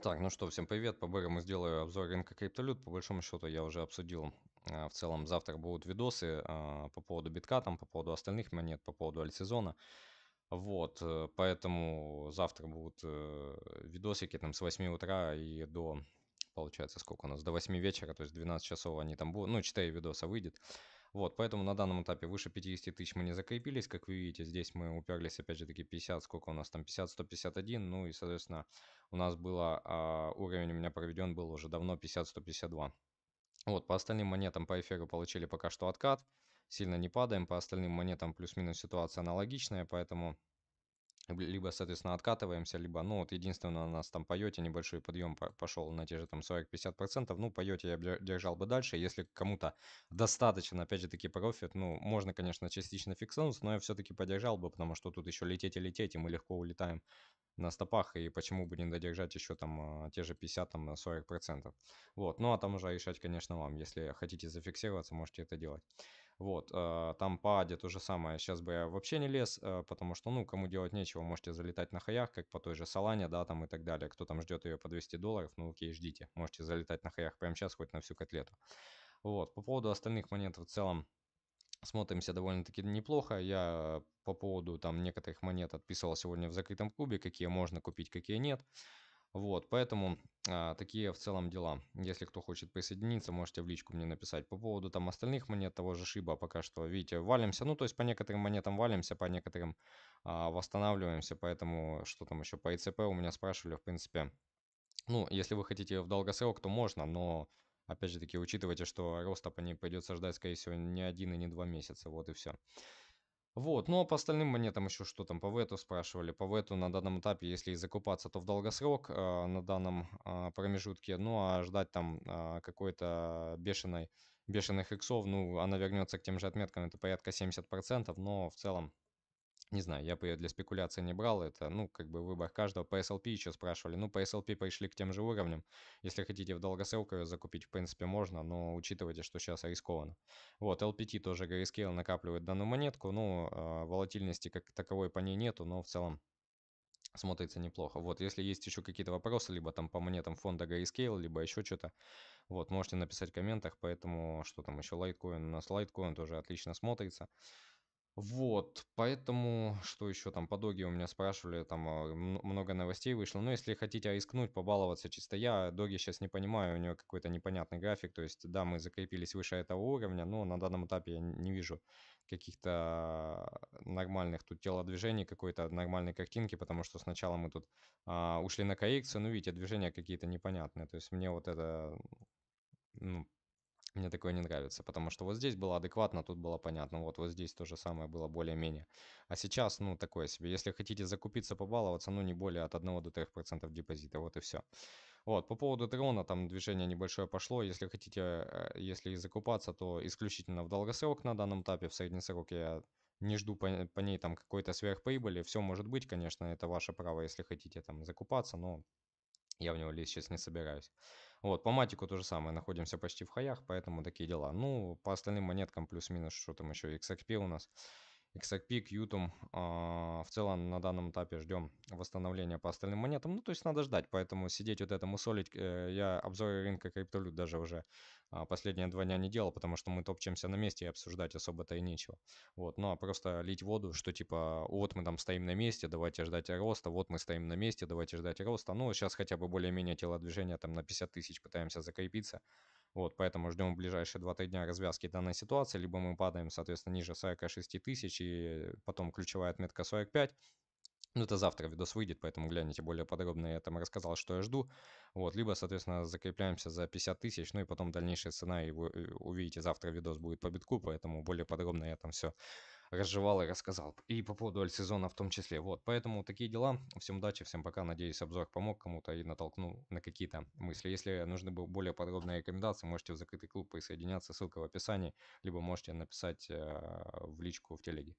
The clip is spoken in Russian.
Так, ну что, всем привет. По мы сделаю обзор рынка криптовалют. По большому счету я уже обсудил. А, в целом завтра будут видосы а, по поводу битка, там, по поводу остальных монет, по поводу альтсезона. Вот, э, поэтому завтра будут э, видосики там с 8 утра и до, получается, сколько у нас, до 8 вечера, то есть 12 часов они там будут, ну, 4 видоса выйдет. Вот, поэтому на данном этапе выше 50 тысяч мы не закрепились, как вы видите, здесь мы уперлись опять же таки 50, сколько у нас там, 50, 151, ну и, соответственно, у нас было, а, уровень у меня проведен был уже давно 50, 152. Вот, по остальным монетам по эфиру получили пока что откат, сильно не падаем, по остальным монетам плюс-минус ситуация аналогичная, поэтому либо, соответственно, откатываемся, либо, ну, вот единственное, у нас там поете, небольшой подъем пошел на те же там 40-50%, ну, поете я держал бы дальше, если кому-то достаточно, опять же таки, профит, ну, можно, конечно, частично фиксануть, но я все-таки подержал бы, потому что тут еще лететь и лететь, и мы легко улетаем на стопах, и почему бы не додержать еще там а, те же 50, там, 40%. Вот, ну, а там уже решать, конечно, вам, если хотите зафиксироваться, можете это делать. Вот, э, там по Аде то же самое. Сейчас бы я вообще не лез, э, потому что, ну, кому делать нечего, можете залетать на хаях, как по той же Салане, да, там и так далее. Кто там ждет ее по 200 долларов, ну окей, ждите. Можете залетать на хаях прямо сейчас, хоть на всю котлету. Вот, по поводу остальных монет в целом, смотримся довольно-таки неплохо. Я э, по поводу там некоторых монет отписывал сегодня в закрытом клубе, какие можно купить, какие нет. Вот, поэтому а, такие в целом дела. Если кто хочет присоединиться, можете в личку мне написать. По поводу там остальных монет, того же Шиба, а пока что, видите, валимся. Ну, то есть по некоторым монетам валимся, по некоторым а, восстанавливаемся. Поэтому что там еще по ИЦП у меня спрашивали, в принципе. Ну, если вы хотите в долгосрок, то можно, но... Опять же таки, учитывайте, что роста по ней придется ждать, скорее всего, не один и не два месяца, вот и все. Вот, ну а по остальным монетам еще что там, по вету спрашивали. По вету на данном этапе, если и закупаться, то в долгосрок э, на данном э, промежутке. Ну а ждать там э, какой-то бешеной, бешеных иксов, ну она вернется к тем же отметкам, это порядка 70%, но в целом не знаю, я бы ее для спекуляции не брал, это, ну, как бы выбор каждого. По SLP еще спрашивали, ну, по SLP пришли к тем же уровням. Если хотите в долгосрок ее закупить, в принципе, можно, но учитывайте, что сейчас рискованно. Вот, LPT тоже Grayscale накапливает данную монетку, ну, а, волатильности как таковой по ней нету, но в целом смотрится неплохо. Вот, если есть еще какие-то вопросы, либо там по монетам фонда Grayscale, либо еще что-то, вот, можете написать в комментах, поэтому что там еще, Litecoin, у нас Litecoin тоже отлично смотрится. Вот, поэтому, что еще там по доге у меня спрашивали, там а, много новостей вышло. Но ну, если хотите рискнуть, побаловаться чисто я, доги сейчас не понимаю, у него какой-то непонятный график. То есть, да, мы закрепились выше этого уровня, но на данном этапе я не вижу каких-то а, нормальных тут телодвижений, какой-то нормальной картинки, потому что сначала мы тут а, ушли на коррекцию, ну, видите, движения какие-то непонятные. То есть мне вот это мне такое не нравится, потому что вот здесь было адекватно, тут было понятно. Вот, вот здесь то же самое было более-менее. А сейчас, ну, такое себе. Если хотите закупиться, побаловаться, ну, не более от 1 до 3% депозита. Вот и все. Вот, по поводу трона там движение небольшое пошло. Если хотите, э, если закупаться, то исключительно в долгосрок на данном этапе. В средний срок я не жду по, э, по ней там какой-то сверхприбыли. Все может быть, конечно, это ваше право, если хотите там закупаться, но я в него лезть сейчас не собираюсь. Вот, по матику то же самое, находимся почти в хаях, поэтому такие дела. Ну, по остальным монеткам плюс-минус, что там еще, XXP у нас. XRP, Qtum. А, в целом на данном этапе ждем восстановления по остальным монетам. Ну, то есть надо ждать, поэтому сидеть вот этому солить. Э, я обзоры рынка криптовалют даже уже а, последние два дня не делал, потому что мы топчемся на месте и обсуждать особо-то и нечего. Вот, ну а просто лить воду, что типа вот мы там стоим на месте, давайте ждать роста, вот мы стоим на месте, давайте ждать роста. Ну, сейчас хотя бы более-менее телодвижение там на 50 тысяч пытаемся закрепиться. Вот, поэтому ждем в ближайшие 2-3 дня развязки данной ситуации, либо мы падаем, соответственно, ниже 46 тысяч, и потом ключевая отметка 45, ну, это завтра видос выйдет, поэтому гляните более подробно. Я там рассказал, что я жду. Вот, либо, соответственно, закрепляемся за 50 тысяч, ну и потом дальнейшая цена, и вы э, увидите, завтра видос будет по битку, поэтому более подробно я там все разжевал и рассказал. И по поводу сезона в том числе. Вот, поэтому такие дела. Всем удачи, всем пока. Надеюсь, обзор помог кому-то и натолкнул на какие-то мысли. Если нужны были более подробные рекомендации, можете в закрытый клуб присоединяться. Ссылка в описании. Либо можете написать э, в личку в телеге.